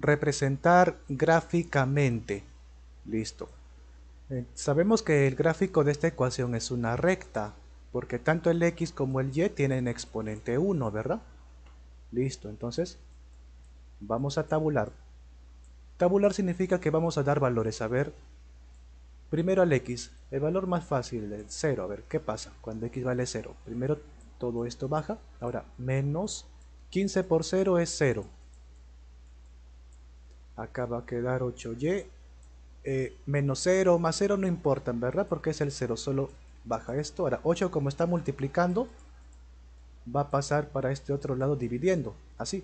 representar gráficamente. Listo. Eh, sabemos que el gráfico de esta ecuación es una recta, porque tanto el x como el y tienen exponente 1, ¿verdad? Listo, entonces vamos a tabular. Tabular significa que vamos a dar valores, a ver, primero al x, el valor más fácil, es 0, a ver, ¿qué pasa cuando x vale 0? Primero todo esto baja, ahora menos 15 por 0 es 0, Acá va a quedar 8y. Eh, menos 0, más 0 no importan, ¿verdad? Porque es el 0, solo baja esto. Ahora 8 como está multiplicando, va a pasar para este otro lado dividiendo, así.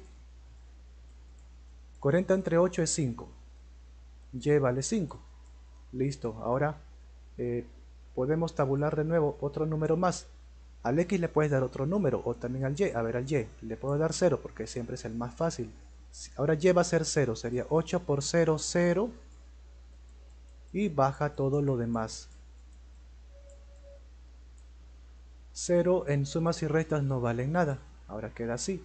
40 entre 8 es 5. Y vale 5. Listo, ahora eh, podemos tabular de nuevo otro número más. Al X le puedes dar otro número o también al Y. A ver, al Y le puedo dar 0 porque siempre es el más fácil. Ahora lleva a ser 0, sería 8 por 0, 0. Y baja todo lo demás. 0 en sumas y restas no valen nada. Ahora queda así.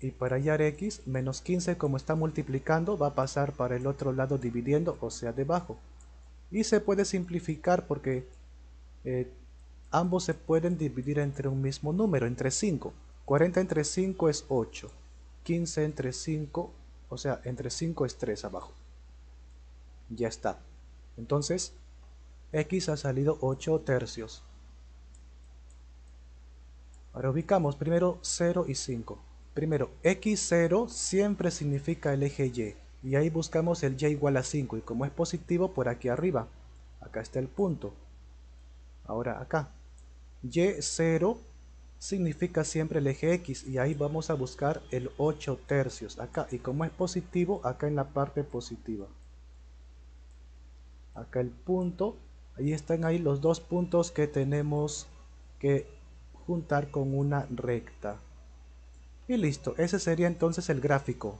Y para hallar x, menos 15 como está multiplicando va a pasar para el otro lado dividiendo, o sea debajo. Y se puede simplificar porque eh, ambos se pueden dividir entre un mismo número, entre 5. 40 entre 5 es 8. 15 entre 5, o sea, entre 5 es 3 abajo. Ya está. Entonces, x ha salido 8 tercios. Ahora ubicamos primero 0 y 5. Primero, x0 siempre significa el eje y. Y ahí buscamos el y igual a 5. Y como es positivo, por aquí arriba. Acá está el punto. Ahora acá. y0 significa siempre el eje X y ahí vamos a buscar el 8 tercios acá y como es positivo acá en la parte positiva acá el punto ahí están ahí los dos puntos que tenemos que juntar con una recta y listo, ese sería entonces el gráfico